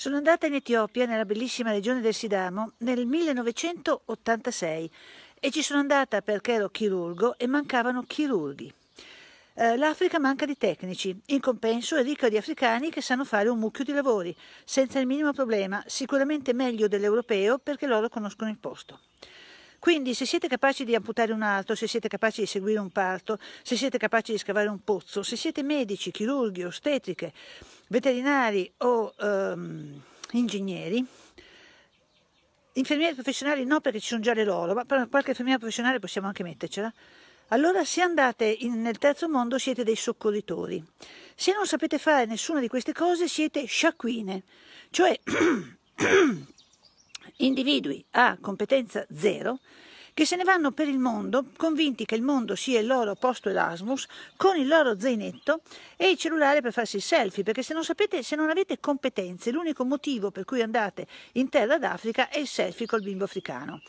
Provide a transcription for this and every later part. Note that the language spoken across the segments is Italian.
Sono andata in Etiopia, nella bellissima regione del Sidamo, nel 1986 e ci sono andata perché ero chirurgo e mancavano chirurghi. Eh, L'Africa manca di tecnici, in compenso è ricca di africani che sanno fare un mucchio di lavori, senza il minimo problema, sicuramente meglio dell'europeo perché loro conoscono il posto. Quindi se siete capaci di amputare un altro, se siete capaci di seguire un parto, se siete capaci di scavare un pozzo, se siete medici, chirurghi, ostetriche, veterinari o ehm, ingegneri, infermieri professionali no perché ci sono già le loro, ma qualche infermiera professionale possiamo anche mettercela. Allora se andate in, nel terzo mondo siete dei soccorritori. Se non sapete fare nessuna di queste cose siete sciacquine, cioè individui a competenza zero che se ne vanno per il mondo convinti che il mondo sia il loro posto Erasmus, con il loro zainetto e il cellulare per farsi il selfie, perché se non sapete, se non avete competenze, l'unico motivo per cui andate in terra d'Africa è il selfie col bimbo africano.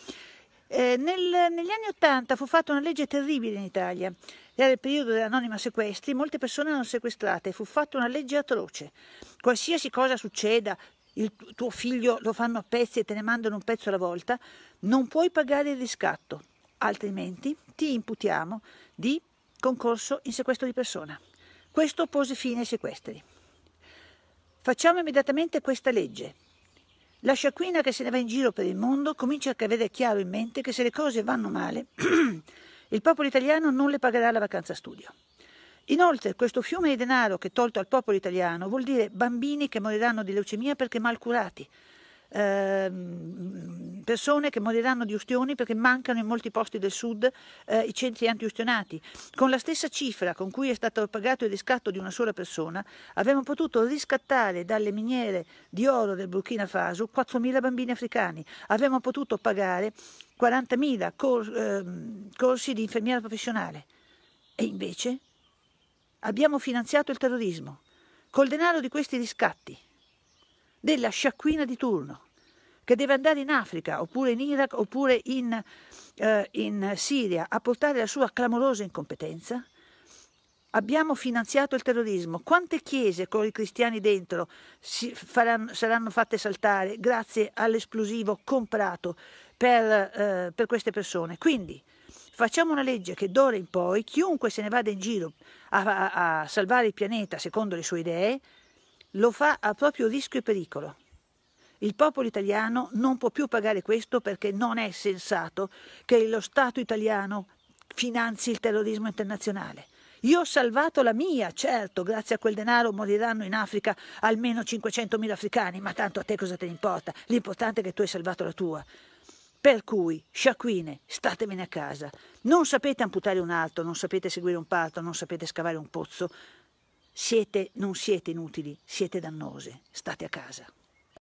Eh, nel, negli anni Ottanta fu fatta una legge terribile in Italia, era il periodo dell'anonima sequestri, molte persone erano sequestrate, fu fatta una legge atroce. Qualsiasi cosa succeda, il tuo figlio lo fanno a pezzi e te ne mandano un pezzo alla volta, non puoi pagare il riscatto, altrimenti ti imputiamo di concorso in sequestro di persona. Questo pose fine ai sequestri. Facciamo immediatamente questa legge. La sciacquina che se ne va in giro per il mondo comincia a avere chiaro in mente che se le cose vanno male, il popolo italiano non le pagherà la vacanza studio. Inoltre, questo fiume di denaro che è tolto al popolo italiano vuol dire bambini che moriranno di leucemia perché mal curati, Ehm, persone che moriranno di ustioni perché mancano in molti posti del sud eh, i centri antiustionati. Con la stessa cifra con cui è stato pagato il riscatto di una sola persona, abbiamo potuto riscattare dalle miniere di oro del Burkina Faso 4.000 bambini africani, Abbiamo potuto pagare 40.000 cor- ehm, corsi di infermiera professionale. E invece abbiamo finanziato il terrorismo col denaro di questi riscatti della sciacquina di turno che deve andare in Africa oppure in Iraq oppure in, eh, in Siria a portare la sua clamorosa incompetenza? Abbiamo finanziato il terrorismo. Quante chiese con i cristiani dentro faranno, saranno fatte saltare grazie all'esplosivo comprato per, eh, per, queste persone? Quindi facciamo una legge che d'ora in poi chiunque se ne vada in giro a, a, a salvare il pianeta secondo le sue idee lo fa a proprio rischio e pericolo. Il popolo italiano non può più pagare questo perché non è sensato che lo Stato italiano finanzi il terrorismo internazionale. Io ho salvato la mia, certo, grazie a quel denaro moriranno in Africa almeno 500.000 africani, ma tanto a te cosa te ne importa? L'importante è che tu hai salvato la tua. Per cui, sciacquine, statevene a casa. Non sapete amputare un altro, non sapete seguire un parto, non sapete scavare un pozzo, siete, non siete inutili, siete dannose, state a casa.